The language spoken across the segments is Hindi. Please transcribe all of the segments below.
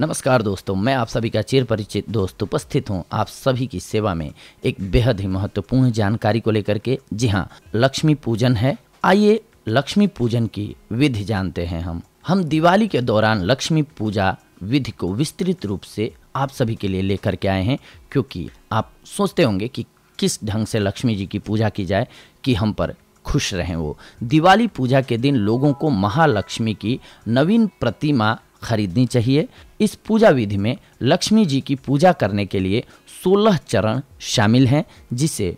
नमस्कार दोस्तों मैं आप सभी का चिर परिचित दोस्त उपस्थित हूं आप सभी की सेवा में एक बेहद ही महत्वपूर्ण जानकारी को लेकर के जी हाँ लक्ष्मी पूजन है आइए लक्ष्मी पूजन की विधि जानते हैं हम हम दिवाली के दौरान लक्ष्मी पूजा विधि को विस्तृत रूप से आप सभी के लिए लेकर के आए हैं क्योंकि आप सोचते होंगे कि किस ढंग से लक्ष्मी जी की पूजा की जाए कि हम पर खुश रहें वो दिवाली पूजा के दिन लोगों को महालक्ष्मी की नवीन प्रतिमा खरीदनी चाहिए इस पूजा विधि में लक्ष्मी जी की पूजा करने के लिए 16 चरण शामिल हैं जिसे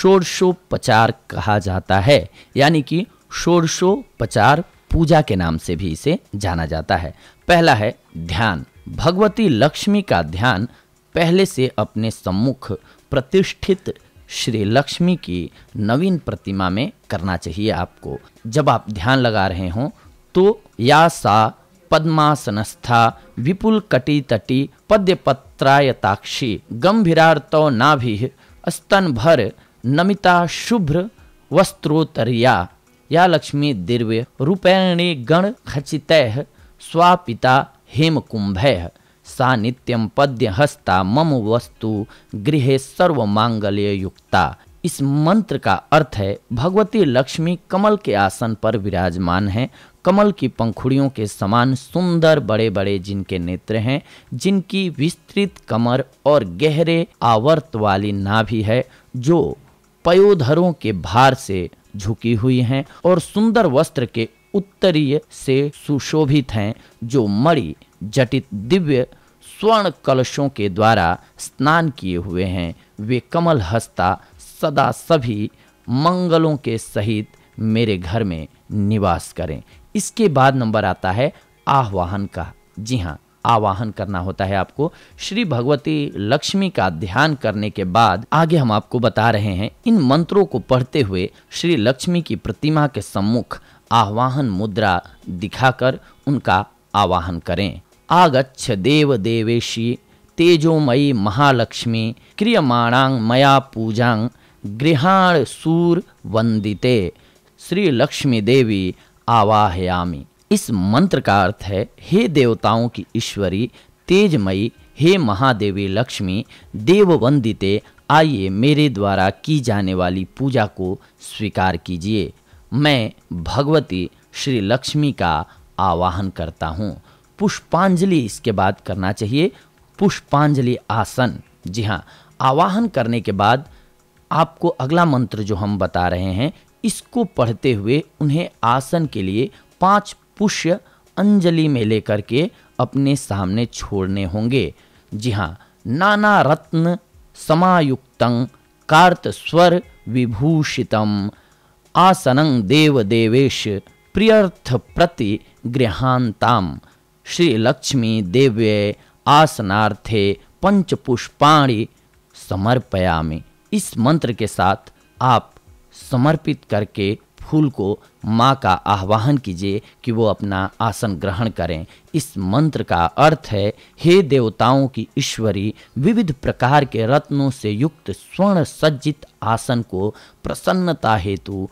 षोडशोपचार कहा जाता है यानी कि षोडशोपचार पूजा के नाम से भी इसे जाना जाता है पहला है ध्यान भगवती लक्ष्मी का ध्यान पहले से अपने सम्मुख प्रतिष्ठित श्री लक्ष्मी की नवीन प्रतिमा में करना चाहिए आपको जब आप ध्यान लगा रहे हों तो या सा पद्मासनस्था विपुल पद्य पत्रायताक्षी गंभीरार्तौ नाभि स्तन भर नमिता शुभ्र वस्त्रोतरिया या लक्ष्मी दिव्य रूपेणी गण खचित स्वापिता हेमकुंभ सा पद्य हस्ता मम वस्तु गृहे युक्ता इस मंत्र का अर्थ है भगवती लक्ष्मी कमल के आसन पर विराजमान हैं कमल की पंखुड़ियों के समान सुंदर बड़े बड़े जिनके नेत्र हैं जिनकी विस्तृत कमर और गहरे आवर्त वाली नाभि है जो पयोधरों के भार से झुकी हुई हैं और सुंदर वस्त्र के उत्तरीय से सुशोभित हैं जो मणि जटित दिव्य स्वर्ण कलशों के द्वारा स्नान किए हुए हैं वे कमल हस्ता सदा सभी मंगलों के सहित मेरे घर में निवास करें इसके बाद नंबर आता है आह्वान का जी हाँ आवाहन करना होता है आपको श्री भगवती लक्ष्मी का ध्यान करने के बाद आगे हम आपको बता रहे हैं इन मंत्रों को पढ़ते हुए श्री लक्ष्मी की प्रतिमा के सम्मुख आह्वान मुद्रा दिखाकर उनका आवाहन करें आगच्छ देव देवेशी तेजोमयी महालक्ष्मी क्रियमाणांग मया पूजांग गृहाण सूर वंदिते श्री लक्ष्मी देवी आवाहयामी इस मंत्र का अर्थ है हे देवताओं की ईश्वरी तेजमयी हे महादेवी लक्ष्मी देव वंदिते आइए मेरे द्वारा की जाने वाली पूजा को स्वीकार कीजिए मैं भगवती श्री लक्ष्मी का आवाहन करता हूँ पुष्पांजलि इसके बाद करना चाहिए पुष्पांजलि आसन जी हाँ आवाहन करने के बाद आपको अगला मंत्र जो हम बता रहे हैं इसको पढ़ते हुए उन्हें आसन के लिए पांच पुष्य अंजलि में लेकर के अपने सामने छोड़ने होंगे जी हाँ नाना रत्न समायुक्तं कार्त स्वर विभूषितम आसनं देव देवेश प्रियर्थ प्रति गृहांताम श्री लक्ष्मी देव्य आसनार्थे पुष्पाणी समर्पयामी इस मंत्र के साथ आप समर्पित करके फूल को माँ का आह्वान कीजिए कि वो अपना आसन ग्रहण करें इस मंत्र का अर्थ है हे देवताओं की ईश्वरी विविध प्रकार के रत्नों से युक्त स्वर्ण सज्जित आसन को प्रसन्नता हेतु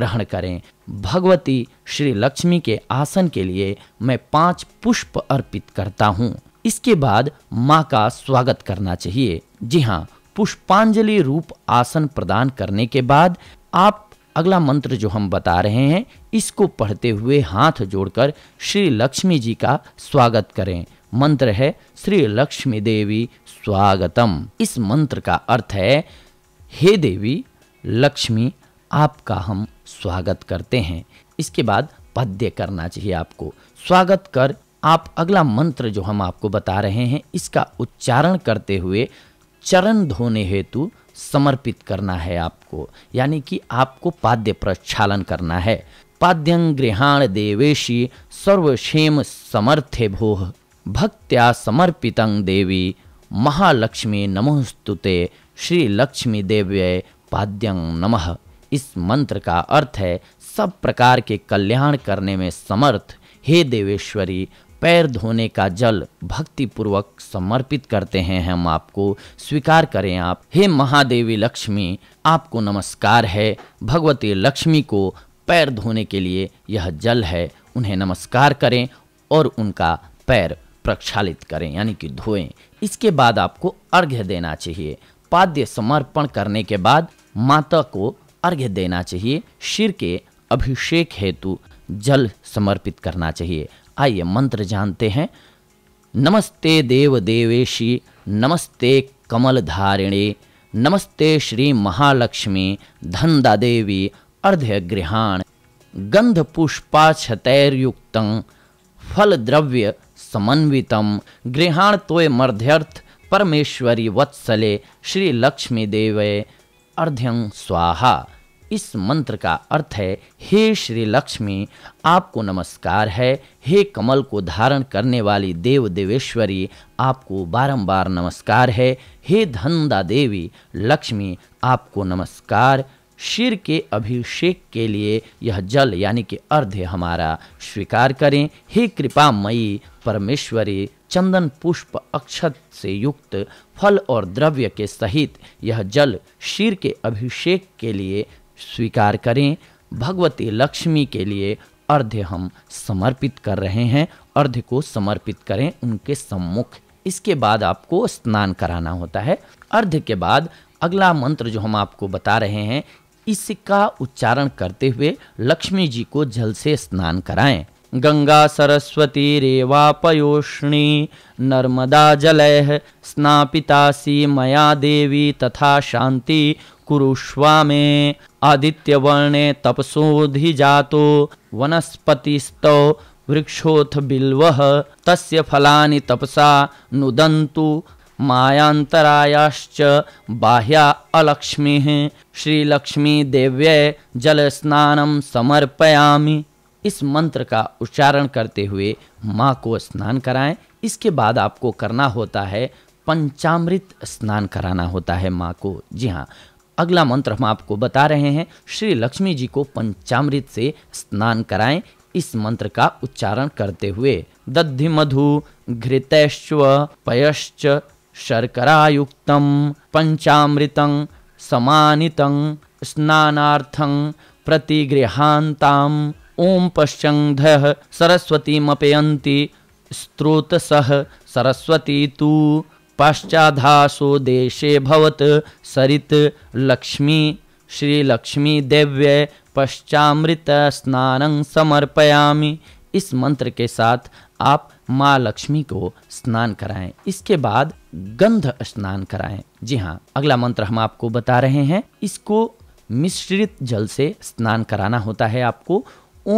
ग्रहण करें भगवती श्री लक्ष्मी के आसन के लिए मैं पांच पुष्प अर्पित करता हूँ इसके बाद माँ का स्वागत करना चाहिए जी हाँ पुष्पांजलि रूप आसन प्रदान करने के बाद आप अगला मंत्र जो हम बता रहे हैं इसको पढ़ते हुए हाथ जोड़कर श्री लक्ष्मी जी का स्वागत करें मंत्र है श्री लक्ष्मी देवी स्वागतम इस मंत्र का अर्थ है हे देवी लक्ष्मी आपका हम स्वागत करते हैं इसके बाद पद्य करना चाहिए आपको स्वागत कर आप अगला मंत्र जो हम आपको बता रहे हैं इसका उच्चारण करते हुए चरण धोने हेतु समर्पित करना है आपको यानी कि आपको पाद्य प्रक्षालन करना है पाद्यं गृहाण देवेशी सर्वक्षेम समर्थे भोह भक्त्या समर्पितं देवी महालक्ष्मी नमोस्तुते श्री लक्ष्मी देव्य पाद्यं नमः इस मंत्र का अर्थ है सब प्रकार के कल्याण करने में समर्थ हे देवेश्वरी पैर धोने का जल भक्ति पूर्वक समर्पित करते हैं हम आपको स्वीकार करें आप हे महादेवी लक्ष्मी आपको नमस्कार है भगवती लक्ष्मी को पैर धोने के लिए यह जल है उन्हें नमस्कार करें और उनका पैर प्रक्षालित करें यानी कि धोएं इसके बाद आपको अर्घ्य देना चाहिए पाद्य समर्पण करने के बाद माता को अर्घ्य देना चाहिए शिर के अभिषेक हेतु जल समर्पित करना चाहिए आइए मंत्र जानते हैं नमस्ते देव देवेशी नमस्ते कमल धारिणी नमस्ते श्री महालक्ष्मी धंदा देवी गृहाण गंध पुष्पाक्षतैर्युक्त फल द्रव्य समन्वितम गृहाण तोय मध्यर्थ परमेश्वरी वत्सले श्री लक्ष्मी देवे अर्ध्यं स्वाहा इस मंत्र का अर्थ है हे श्री लक्ष्मी आपको नमस्कार है हे कमल को धारण करने वाली देव देवेश्वरी आपको बारंबार नमस्कार है हे धंदा देवी लक्ष्मी आपको नमस्कार शिर के अभिषेक के लिए यह जल यानी कि अर्ध्य हमारा स्वीकार करें हे कृपा मई परमेश्वरी चंदन पुष्प अक्षत से युक्त फल और द्रव्य के सहित यह जल शीर के अभिषेक के लिए स्वीकार करें भगवती लक्ष्मी के लिए अर्ध्य हम समर्पित कर रहे हैं अर्ध्य को समर्पित करें उनके सम्मुख इसके बाद आपको स्नान कराना होता है अर्ध्य के बाद अगला मंत्र जो हम आपको बता रहे हैं इसका उच्चारण करते हुए लक्ष्मी जी को जल से स्नान कराएं गंगा सरस्वती रेवा पयोष्णी नर्मदा जलय स्नापितासी मया देवी तथा शांति आदित्य कुरुष्वामे आदित्यवर्णे तपसोऽधिजातो वनस्पतिस्तौ वृक्षोथ बिल्व तस्य फलानि तपसा नुदंतु मायांतरायाश्च बाह्या अलक्ष्मी श्री लक्ष्मी देव्य जल स्नान समर्पयामि इस मंत्र का उच्चारण करते हुए माँ को स्नान कराएं इसके बाद आपको करना होता है पंचामृत स्नान कराना होता है माँ को जी हाँ अगला मंत्र हम आपको बता रहे हैं श्री लक्ष्मी जी को पंचामृत से स्नान कराएं इस मंत्र का उच्चारण करते हुए दधि मधु घृतैश्व पयश्च शर्करायुक्तम पंचामृतं समानितं स्नानार्थं प्रतिगृहांताम ओम पश्चंध सरस्वतीमपयंती स्त्रोतसः सरस्वती तू पश्चाधासो देशे भवत सरित लक्ष्मी श्री लक्ष्मी देव्य पश्चामृत स्नानं समर्पयामि इस मंत्र के साथ आप माँ लक्ष्मी को स्नान कराएं इसके बाद गंध स्नान कराएं जी हाँ अगला मंत्र हम आपको बता रहे हैं इसको मिश्रित जल से स्नान कराना होता है आपको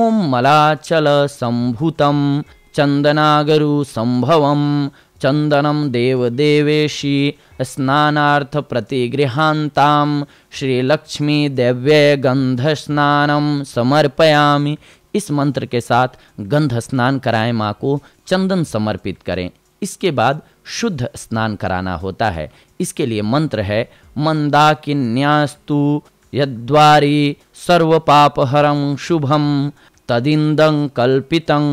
ओम मलाचल संभूतम चंदनागरु संभवम चन्दनं देवदेवेशी स्नानार्थप्रतिगृहान्तां श्रीलक्ष्मीदेव्ये गन्धस्नानं समर्पयामि इस मंत्र के साथ गंध स्नान कराए माँ को चंदन समर्पित करें इसके बाद शुद्ध स्नान कराना होता है इसके लिए मंत्र है मंदाकिन्यास्तु यद्वारी सर्वपापहरं शुभम तदिंदं कल्पितं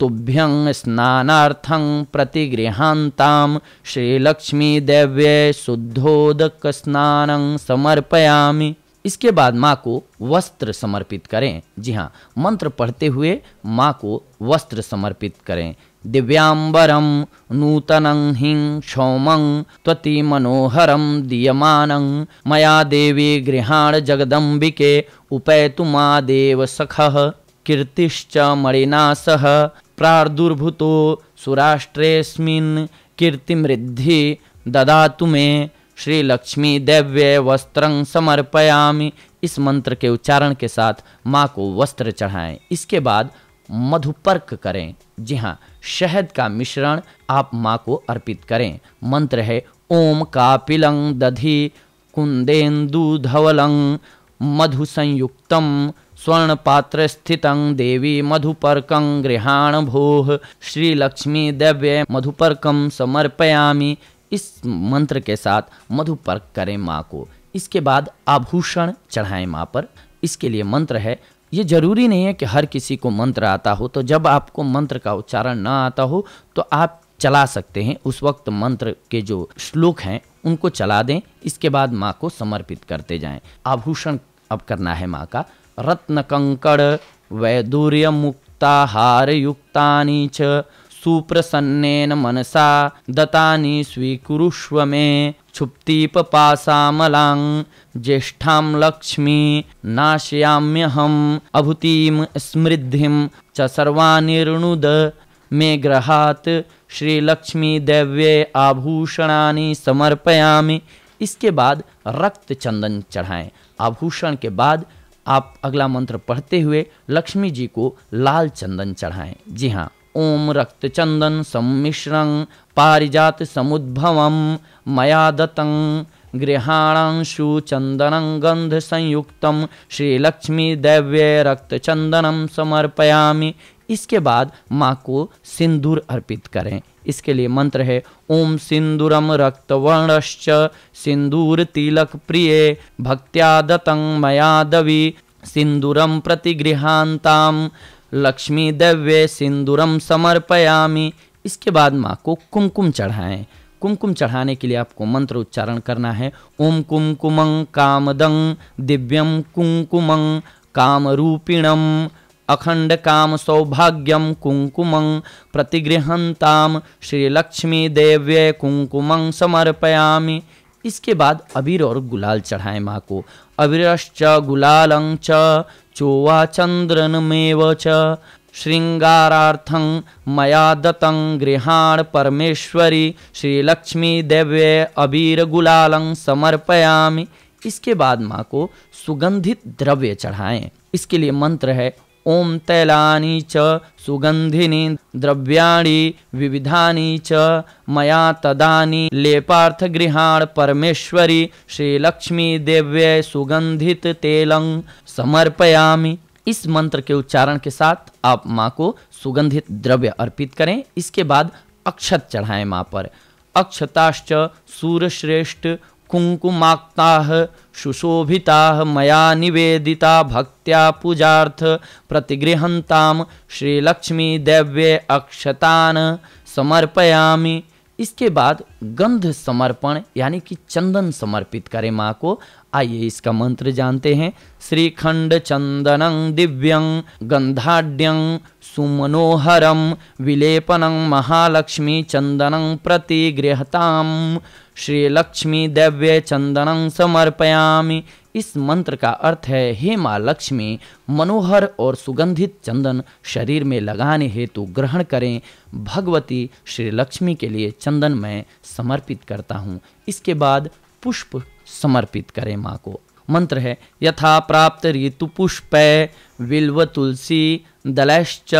तुभ्यं स्नानार्थं प्रतिगृहान्तां श्रीलक्ष्मीदेव्ये शुद्धोदकस्नानं समर्पयामि इसके बाद माँ को वस्त्र समर्पित करें जी हाँ मंत्र पढ़ते हुए माँ को वस्त्र समर्पित करें दिव्यांबरम नूतनं हिं क्षौमं त्वति मनोहरं दीयमानं मया देवी गृहाण जगदंबिके उपैतु मा देव सखः कीर्तिश्च मणिना सह प्रादुर्भूतो सुराष्ट्रेस्मिन् कीर्तिमृद्धि ददातु मे श्री लक्ष्मी दैव्य वस्त्र समर्पयामि इस मंत्र के उच्चारण के साथ माँ को वस्त्र चढ़ाएं इसके बाद मधुपर्क करें जी हाँ शहद का मिश्रण आप माँ को अर्पित करें मंत्र है ओम कापिलं दधि कुंदेन्दु धवलं मधु संयुक्तम स्वर्ण पात्र स्थित देवी मधुपर्क गृहाण श्री लक्ष्मी दव्य मधुपर्कम समर्पयामी इस मंत्र के साथ मधुपर्क करें माँ को इसके बाद आभूषण चढ़ाएं माँ पर इसके लिए मंत्र है ये जरूरी नहीं है कि हर किसी को मंत्र आता हो तो जब आपको मंत्र का उच्चारण ना आता हो तो आप चला सकते हैं उस वक्त मंत्र के जो श्लोक हैं उनको चला दें इसके बाद माँ को समर्पित करते जाएं आभूषण अब करना है माँ का रत्न कंकड़ वैदूर्य मुक्ताहार युक्तानि च सुप्रसन्नेन मनसा दतानि स्वीकुरुष्व मे क्षुप्तीपपासामलां ज्येष्ठां लक्ष्मी नाशयाम्यहम् अभूतिं समृद्धिं च सर्वानिर्णुद मे ग्रहात् श्रीलक्ष्मीदेव्ये आभूषणानि समर्पयामि इसके बाद रक्त चंदन चढ़ाएं आभूषण के बाद आप अगला मंत्र पढ़ते हुए लक्ष्मी जी को लाल चंदन चढ़ाएं जी हाँ ओम रक्त चंदन सम्मिश्रं पारिजात समुद्भवम मया दतं गृहाणांशु चंदनं गंध संयुक्तम श्री लक्ष्मी दैव्य रक्त चंदनम समर्पयामि इसके बाद माँ को सिंदूर अर्पित करें इसके लिए मंत्र है ओम सिंदूरम वर्णश्च सिंदूर तिलक प्रिय दतंग मया दवी सिंदूरम प्रतिगृहांताम लक्ष्मी दव्य सिंदूरम समर्पयामी इसके बाद माँ को कुमकुम चढ़ाएं कुमकुम चढ़ाने के लिए आपको मंत्र उच्चारण करना है ओम कुमकुमं कामदं दिव्यं कुमकुमं कामरूपिणम अखंड काम सौभाग्यम कुंकुम प्रतिगृहताम श्री लक्ष्मी देव्य कुंकुम समर्पयामि इसके बाद अबीर और गुलाल चढ़ाए माँ को अबीरश्च गुलाल चोवा चोवा मेव च श्रृंगाराथंग मया दतंग गृहाण परमेश्वरी श्रीलक्ष्मी देव्य अबीर गुलाल समर्पयामि इसके बाद माँ को सुगंधित द्रव्य चढ़ाएं इसके लिए मंत्र है ओम तैलानी च सुगंधिनी द्रव्याणी विविधानी च मया तदानी लेपार्थ गृहाण परमेश्वरी श्रीलक्ष्मी देव्य सुगंधित तेलं समर्पयामी इस मंत्र के उच्चारण के साथ आप माँ को सुगंधित द्रव्य अर्पित करें इसके बाद अक्षत चढ़ाएं माँ पर अक्षताश्च सूर्यश्रेष्ठ कुंकुमाक्ता सुशोभिता मैं निवेदिता भक्तिया पूजार्थ प्रतिगृहता श्रीलक्ष्मी दैव्य अक्षतान समर्पयामी इसके बाद गंध समर्पण यानी कि चंदन समर्पित करें माँ को आइए इसका मंत्र जानते हैं श्रीखंड चंदनं दिव्यं गंधाड्यं सुमनोहरम विलेपनं महालक्ष्मी चंदनं प्रति गृहताम श्री लक्ष्मी दैव्य चंदन समर्पयामी इस मंत्र का अर्थ है हे माँ लक्ष्मी मनोहर और सुगंधित चंदन शरीर में लगाने हेतु ग्रहण करें भगवती श्री लक्ष्मी के लिए चंदन मैं समर्पित करता हूँ इसके बाद पुष्प समर्पित करें माँ को मंत्र है यथा प्राप्त ऋतु पुष्प विल्व तुलसी दलैश्च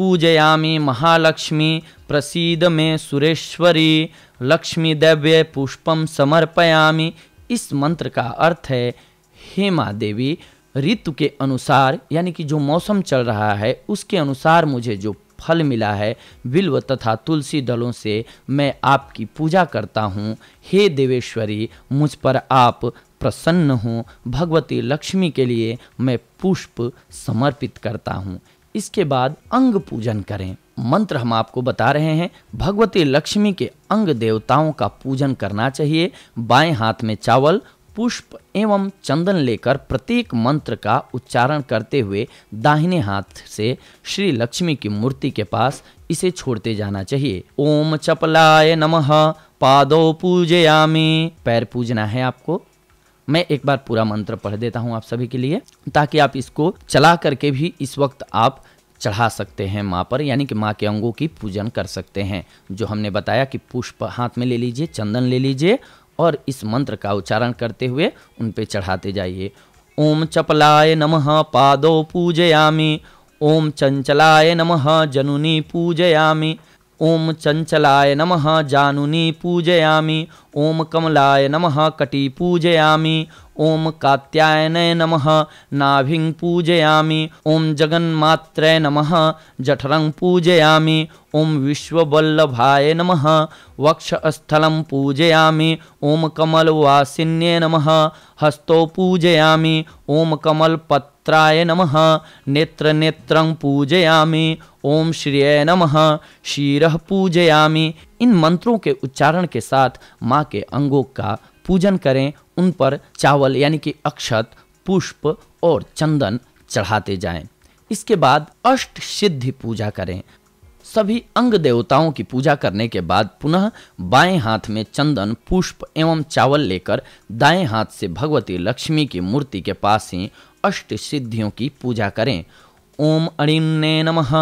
पूजयामी महालक्ष्मी प्रसीद मे सुरेश्वरी लक्ष्मी दैव्य पुष्पम समर्पयामी इस मंत्र का अर्थ है हे माँ देवी ऋतु के अनुसार यानी कि जो मौसम चल रहा है उसके अनुसार मुझे जो फल मिला है बिल्व तथा तुलसी दलों से मैं आपकी पूजा करता हूँ हे देवेश्वरी मुझ पर आप प्रसन्न हों भगवती लक्ष्मी के लिए मैं पुष्प समर्पित करता हूँ इसके बाद अंग पूजन करें मंत्र हम आपको बता रहे हैं भगवती लक्ष्मी के अंग देवताओं का पूजन करना चाहिए बाएं हाथ में चावल पुष्प एवं चंदन लेकर प्रत्येक मंत्र का उच्चारण करते हुए दाहिने हाथ से श्री लक्ष्मी की मूर्ति के पास इसे छोड़ते जाना चाहिए ओम चपलाय नमः पादो पूजयामि पैर पूजना है आपको मैं एक बार पूरा मंत्र पढ़ देता हूँ आप सभी के लिए ताकि आप इसको चला करके भी इस वक्त आप चढ़ा सकते हैं माँ पर यानी कि माँ के अंगों की पूजन कर सकते हैं जो हमने बताया कि पुष्प हाथ में ले लीजिए चंदन ले लीजिए और इस मंत्र का उच्चारण करते हुए उन पे चढ़ाते जाइए ओम चपलाय नमः पादो पूजयामि ओम चंचलाय नमः जनुनी पूजयामि ओम चंचलाय नमः जानुनी पूजयामी ओम कमलाय नमः कटी पूजयामी ओम कात्यायनय नम नाभि पूजयामी ओं जगन्मात्र नम जठरंग पूजयामी ओम विश्ववल्लभाय नम वक्षस्थल पूजयामी ओं कमलवासीने नम हस्तौ पूजयामी कमलपत्राय नम नेत्र नेत्र पूजयामी ओम श्रिय नम शीर पूजयामी इन मंत्रों के उच्चारण के साथ माँ के अंगों का पूजन करें उन पर चावल यानी कि अक्षत पुष्प और चंदन चढ़ाते जाएं। इसके बाद अष्ट सिद्धि पूजा करें सभी अंग देवताओं की पूजा करने के बाद पुनः बाएं हाथ में चंदन पुष्प एवं चावल लेकर दाएं हाथ से भगवती लक्ष्मी की मूर्ति के पास ही अष्ट सिद्धियों की पूजा करें ओम अणिम्ने नमः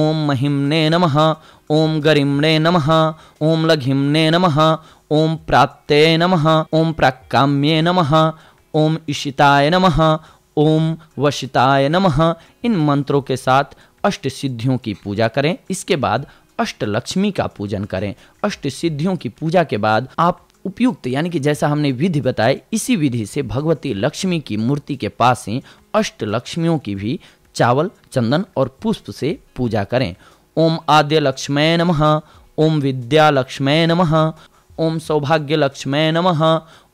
ओम महिम्ने नमः ओम गरिम्णे नमः ओम लघिम्ने नमः ओम प्राप्ते नम ओम प्राकाम्ये नम ओम ईशिताय नम ओम वशिताय नम इन मंत्रों के साथ अष्ट सिद्धियों की पूजा करें इसके बाद अष्ट लक्ष्मी का पूजन करें अष्ट सिद्धियों की पूजा के बाद आप उपयुक्त यानी कि जैसा हमने विधि बताए इसी विधि से भगवती लक्ष्मी की मूर्ति के पास ही अष्ट लक्ष्मियों की भी चावल चंदन और पुष्प से पूजा करें ओम आद्य लक्ष्मय नम ओम विद्या लक्ष्मय नम ओम सौभाग्य लक्ष्मे नम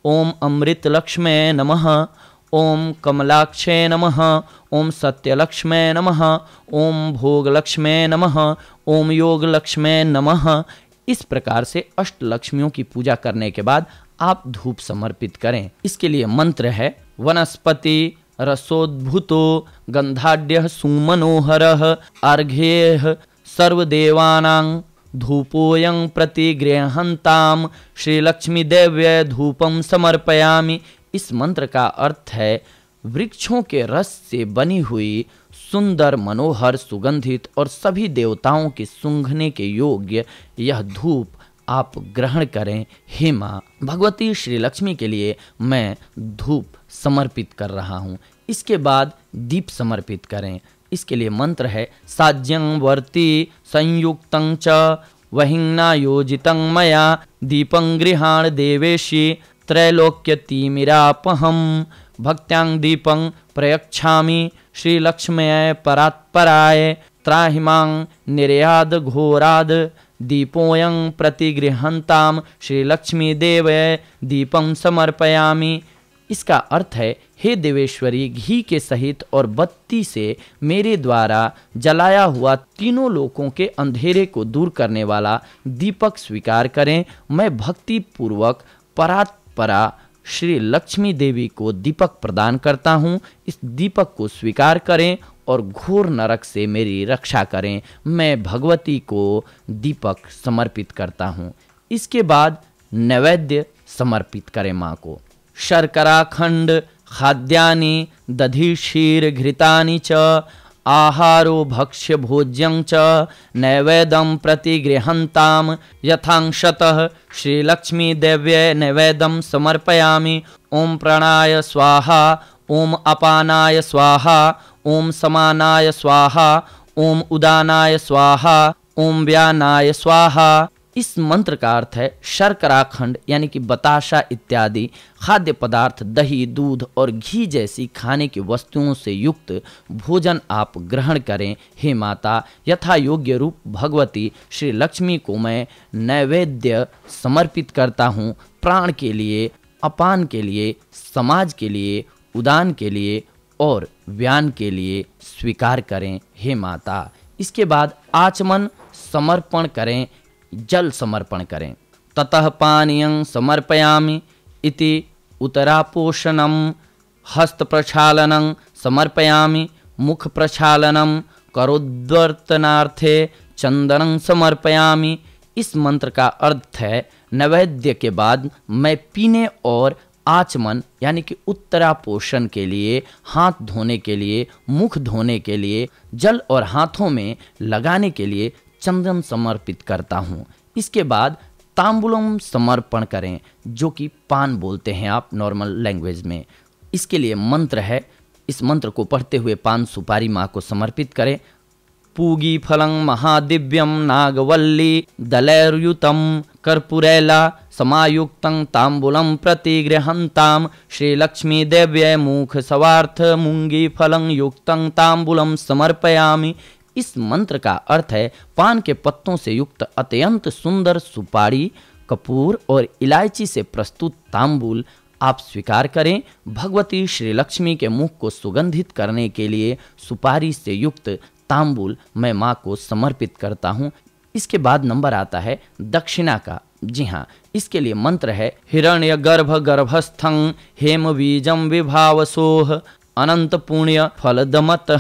ओम अमृत लक्ष्मय नम ओम कमलाक्षे नम ओम सत्यलक्ष्मय नम ओम भोगलक्ष्मय नम ओम योगलक्ष्मय नम इस प्रकार से अष्ट लक्ष्मियों की पूजा करने के बाद आप धूप समर्पित करें इसके लिए मंत्र है वनस्पति रसोद्भुतो गंधाढ़ सुमनोहर अर्घ्येह सर्वदेवा श्री लक्ष्मी श्रीलक्ष्मीदेव्य धूपम समर्पयामि इस मंत्र का अर्थ है वृक्षों के रस से बनी हुई सुंदर मनोहर सुगंधित और सभी देवताओं के सुंघने के योग्य यह धूप आप ग्रहण करें हे माँ भगवती श्री लक्ष्मी के लिए मैं धूप समर्पित कर रहा हूँ इसके बाद दीप समर्पित करें इसके लिए मंत्र है साज्यं वर्ती संयुक्त च वहिंगना योजित मया दीपं गृहाण त्रैलोक्य तीमिरापहम भक्त्यांग दीपं प्रयक्षामि श्रीलक्ष्म्याय परात्पराय त्राहिमां निर्याद घोराद दीपोऽयं प्रतिगृहन्तां श्रीलक्ष्मीदेवय दीपं समर्पयामि इसका अर्थ है हे देवेश्वरी घी के सहित और बत्ती से मेरे द्वारा जलाया हुआ तीनों लोकों के अंधेरे को दूर करने वाला दीपक स्वीकार करें मैं भक्ति पूर्वक परात्परा श्री लक्ष्मी देवी को दीपक प्रदान करता हूँ इस दीपक को स्वीकार करें और घोर नरक से मेरी रक्षा करें मैं भगवती को दीपक समर्पित करता हूँ इसके बाद नैवेद्य समर्पित करें माँ को शर्कराखंड खाद्या दधि क्षीर च आहारो भक्ष्य भोज्यं च नैवेदं प्रति गृहन्तां यथांशतः श्रीलक्ष्मीदेव्यै नैवेदं समर्पयामि ॐ प्रणाय स्वाहा ॐ अपानाय स्वाहा ॐ समानाय स्वाहा ॐ उदानाय स्वाहा ॐ व्यानाय स्वाहा इस मंत्र का अर्थ है शर्कराखंड यानी कि बताशा इत्यादि खाद्य पदार्थ दही दूध और घी जैसी खाने की वस्तुओं से युक्त भोजन आप ग्रहण करें हे माता यथा योग्य रूप भगवती श्री लक्ष्मी को मैं नैवेद्य समर्पित करता हूँ प्राण के लिए अपान के लिए समाज के लिए उदान के लिए और व्यान के लिए स्वीकार करें हे माता इसके बाद आचमन समर्पण करें जल समर्पण करें ततः पानीयं समर्पयामी इति उतरापोषणं समर्पयामी मुख प्रक्षालनम करोद्वर्तनार्थे चंदन समर्पयामी इस मंत्र का अर्थ है नैवेद्य के बाद मैं पीने और आचमन यानी कि उत्तरापोषण के लिए हाथ धोने के लिए मुख धोने के लिए जल और हाथों में लगाने के लिए चंदन समर्पित करता हूँ इसके बाद ताम्बुलम समर्पण करें जो कि पान बोलते हैं आप नॉर्मल लैंग्वेज में इसके लिए मंत्र है इस मंत्र को पढ़ते हुए पान सुपारी माँ को समर्पित करें पूगी फलंग महादिव्यम नागवल्ली गृहताम कर्पूरैला लक्ष्मी देव्य मुख सवार मुंगी फलंग युक्त ताम्बुलम समर्पयामी इस मंत्र का अर्थ है पान के पत्तों से युक्त अत्यंत सुंदर सुपारी कपूर और इलायची से प्रस्तुत तांबुल आप स्वीकार करें भगवती श्री लक्ष्मी के मुख को सुगंधित करने के लिए सुपारी से युक्त तांबुल मैं माँ को समर्पित करता हूँ इसके बाद नंबर आता है दक्षिणा का जी हाँ इसके लिए मंत्र है हिरण्य गर्भ गर्भस्थं हेम बीजम विभाव सोह अनंत पुण्य फल दमत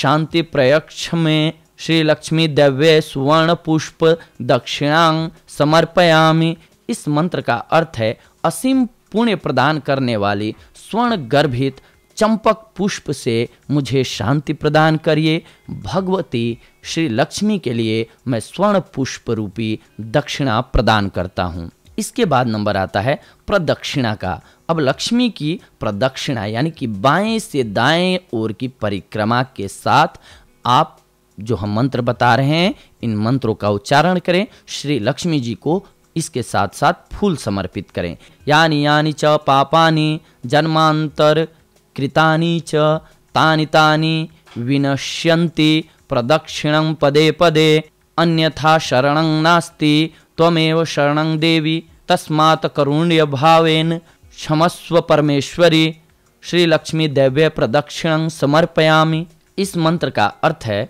शांति प्रयक्ष में श्री लक्ष्मी दिव्य सुवर्ण पुष्प दक्षिणांग समर्पयामी इस मंत्र का अर्थ है असीम पुण्य प्रदान करने वाली स्वर्ण गर्भित चंपक पुष्प से मुझे शांति प्रदान करिए भगवती श्री लक्ष्मी के लिए मैं स्वर्ण पुष्प रूपी दक्षिणा प्रदान करता हूँ इसके बाद नंबर आता है प्रदक्षिणा का अब लक्ष्मी की प्रदक्षिणा यानी कि बाएं से दाएं ओर की परिक्रमा के साथ आप जो हम मंत्र बता रहे हैं इन मंत्रों का उच्चारण करें श्री लक्ष्मी जी को इसके साथ साथ फूल समर्पित करें यानी यानी च पापानी जन्मांतर कृतानी च तानी तानि विनश्यन्ति प्रदक्षिणं पदे पदे अन्यथा शरणं नास्ति त्वमेव शरणं देवी तस्मात् करुण्यभावेन क्षमस्व परमेश्वरी श्री लक्ष्मी देव्य प्रदक्षिण समर्पयामी इस मंत्र का अर्थ है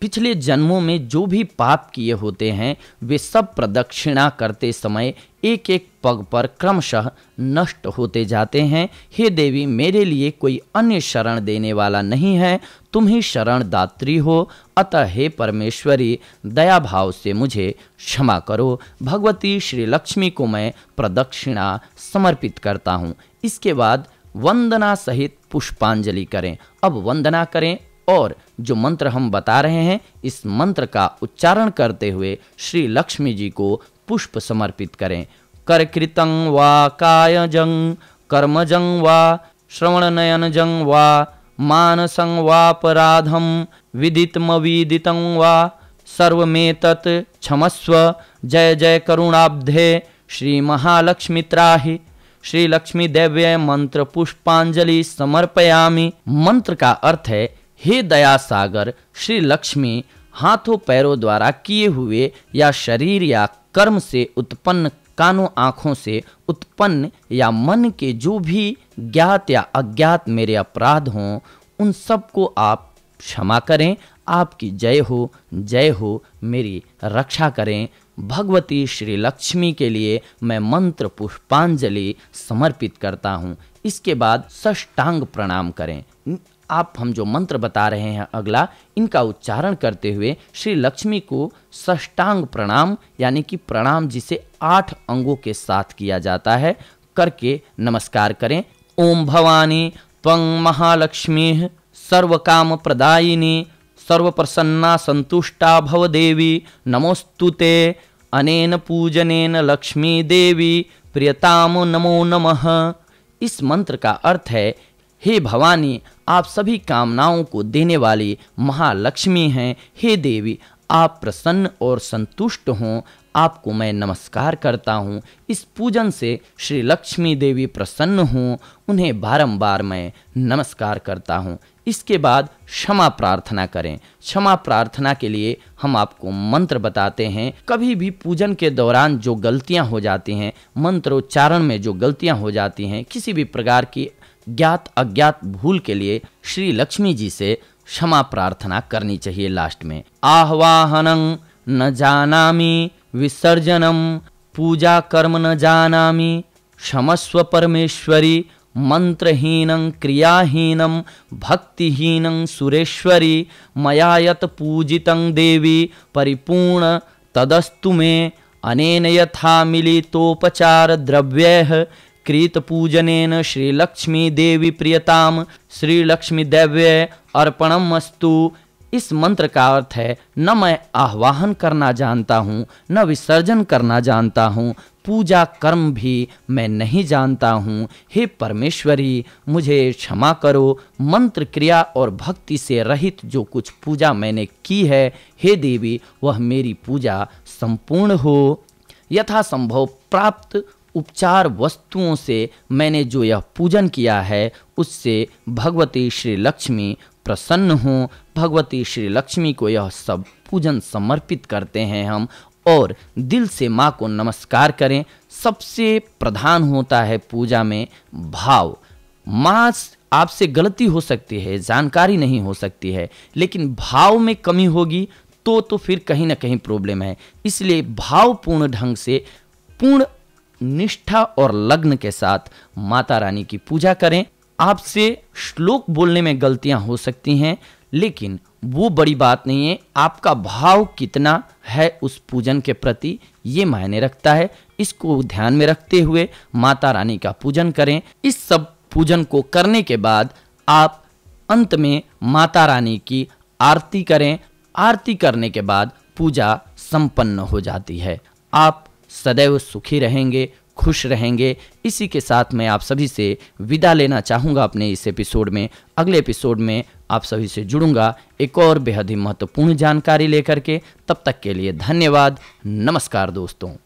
पिछले जन्मों में जो भी पाप किए होते हैं वे सब प्रदक्षिणा करते समय एक एक पग पर क्रमशः नष्ट होते जाते हैं हे देवी मेरे लिए कोई अन्य शरण देने वाला नहीं है तुम ही शरण दात्री हो अतः हे परमेश्वरी दया भाव से मुझे क्षमा करो भगवती श्री लक्ष्मी को मैं प्रदक्षिणा समर्पित करता हूँ इसके बाद वंदना सहित पुष्पांजलि करें अब वंदना करें और जो मंत्र हम बता रहे हैं इस मंत्र का उच्चारण करते हुए श्री लक्ष्मी जी को पुष्प समर्पित करें करकृतं वा कायजंग कर्मजंग वा जंग वा मानसं वापराधं विदितमविदितं वा सर्वमेतत् क्षमस्व जय जय करुणाब्धे श्री महालक्ष्मी त्राहि श्री लक्ष्मी देव्य मंत्र पुष्पांजलि समर्पयामि मंत्र का अर्थ है हे दया सागर श्री लक्ष्मी हाथों पैरों द्वारा किए हुए या शरीर या कर्म से उत्पन्न कानों आँखों से उत्पन्न या मन के जो भी ज्ञात या अज्ञात मेरे अपराध हों उन सबको आप क्षमा करें आपकी जय हो जय हो मेरी रक्षा करें भगवती श्री लक्ष्मी के लिए मैं मंत्र पुष्पांजलि समर्पित करता हूँ इसके बाद सष्टांग प्रणाम करें आप हम जो मंत्र बता रहे हैं अगला इनका उच्चारण करते हुए श्री लक्ष्मी को सष्टांग प्रणाम यानी कि प्रणाम जिसे आठ अंगों के साथ किया जाता है करके नमस्कार करें ओम भवानी त्वं महालक्ष्मी काम प्रदायिनी प्रसन्ना संतुष्टा भव देवी नमोस्तुते अनेन पूजनेन लक्ष्मी देवी प्रियताम नमो नमः इस मंत्र का अर्थ है हे भवानी आप सभी कामनाओं को देने वाली महालक्ष्मी हैं हे देवी आप प्रसन्न और संतुष्ट हों आपको मैं नमस्कार करता हूँ इस पूजन से श्री लक्ष्मी देवी प्रसन्न हों उन्हें बारंबार मैं नमस्कार करता हूँ इसके बाद क्षमा प्रार्थना करें क्षमा प्रार्थना के लिए हम आपको मंत्र बताते हैं कभी भी पूजन के दौरान जो गलतियां हो जाती हैं मंत्रोच्चारण में जो गलतियां हो जाती हैं किसी भी प्रकार की ज्ञात अज्ञात भूल के लिए श्री लक्ष्मी जी से क्षमा प्रार्थना करनी चाहिए लास्ट में आह्वाहनं न जानामि विसर्जनम पूजा कर्म न जाना क्षमस्व परमेश्वरी मंत्रहीनं क्रियाहीनं भक्तिहीनं सुरेश्वरी मयायत पूजित पूजितं देवी परिपूर्ण तदस्तु मे अनेन यथा मिलितोपचार द्रव्य कृत श्रीलक्ष्मी देवी प्रियताम श्रीलक्ष्मीदेव्य अर्पणम अस्तु इस मंत्र का अर्थ है न मैं आह्वान करना जानता हूँ न विसर्जन करना जानता हूँ पूजा कर्म भी मैं नहीं जानता हूँ हे परमेश्वरी मुझे क्षमा करो मंत्र क्रिया और भक्ति से रहित जो कुछ पूजा मैंने की है हे देवी वह मेरी पूजा संपूर्ण हो संभव प्राप्त उपचार वस्तुओं से मैंने जो यह पूजन किया है उससे भगवती श्री लक्ष्मी प्रसन्न हों भगवती श्री लक्ष्मी को यह सब पूजन समर्पित करते हैं हम और दिल से माँ को नमस्कार करें सबसे प्रधान होता है पूजा में भाव माँ आपसे गलती हो सकती है जानकारी नहीं हो सकती है लेकिन भाव में कमी होगी तो तो फिर कहीं ना कहीं प्रॉब्लम है इसलिए भावपूर्ण ढंग से पूर्ण निष्ठा और लग्न के साथ माता रानी की पूजा करें आपसे श्लोक बोलने में गलतियां हो सकती हैं लेकिन वो बड़ी बात नहीं है आपका भाव कितना है उस पूजन के प्रति ये मायने रखता है इसको ध्यान में रखते हुए माता रानी का पूजन करें इस सब पूजन को करने के बाद आप अंत में माता रानी की आरती करें आरती करने के बाद पूजा संपन्न हो जाती है आप सदैव सुखी रहेंगे खुश रहेंगे इसी के साथ मैं आप सभी से विदा लेना चाहूँगा अपने इस एपिसोड में अगले एपिसोड में आप सभी से जुड़ूंगा एक और बेहद ही महत्वपूर्ण जानकारी लेकर के तब तक के लिए धन्यवाद नमस्कार दोस्तों